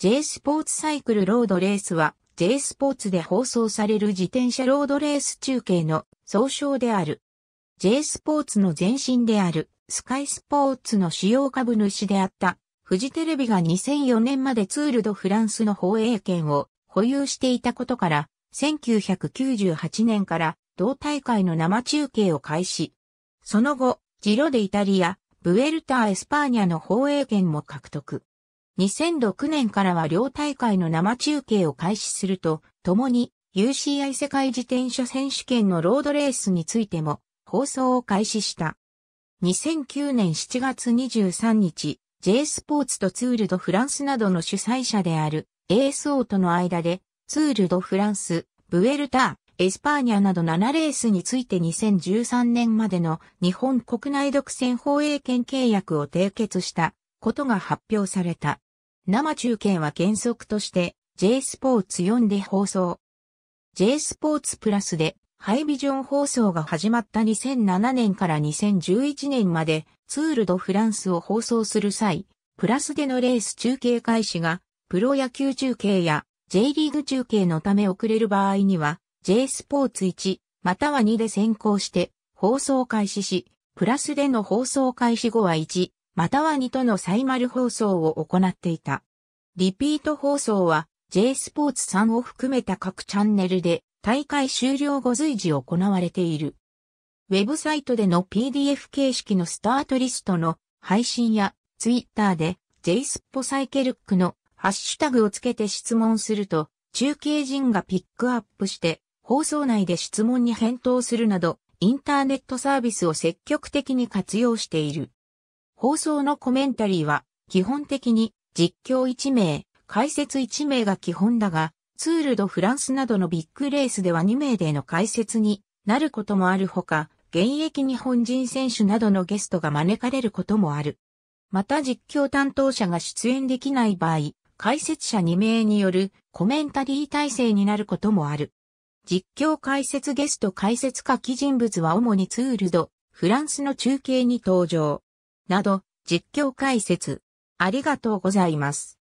J スポーツサイクルロードレースは J スポーツで放送される自転車ロードレース中継の総称である。J スポーツの前身であるスカイスポーツの主要株主であったフジテレビが2004年までツールドフランスの放映権を保有していたことから1998年から同大会の生中継を開始。その後、ジロでイタリア、ブエルタ・ーエスパーニャの放映権も獲得。2006年からは両大会の生中継を開始すると、共に UCI 世界自転車選手権のロードレースについても放送を開始した。2009年7月23日、J スポーツとツールドフランスなどの主催者である ASO との間でツールドフランス、ブエルター、エスパーニャなど7レースについて2013年までの日本国内独占放映権契約を締結したことが発表された。生中継は原則として J スポーツ4で放送。J スポーツプラスでハイビジョン放送が始まった2007年から2011年までツールドフランスを放送する際、プラスでのレース中継開始がプロ野球中継や J リーグ中継のため遅れる場合には J スポーツ1または2で先行して放送開始し、プラスでの放送開始後は1、または2とのサイマル放送を行っていた。リピート放送は J スポーツ3を含めた各チャンネルで大会終了後随時行われている。ウェブサイトでの PDF 形式のスタートリストの配信や Twitter で J スポサイケルックのハッシュタグをつけて質問すると中継人がピックアップして放送内で質問に返答するなどインターネットサービスを積極的に活用している。放送のコメンタリーは、基本的に実況1名、解説1名が基本だが、ツールドフランスなどのビッグレースでは2名での解説になることもあるほか、現役日本人選手などのゲストが招かれることもある。また実況担当者が出演できない場合、解説者2名によるコメンタリー体制になることもある。実況解説ゲスト解説書き人物は主にツールド、フランスの中継に登場。など、実況解説。ありがとうございます。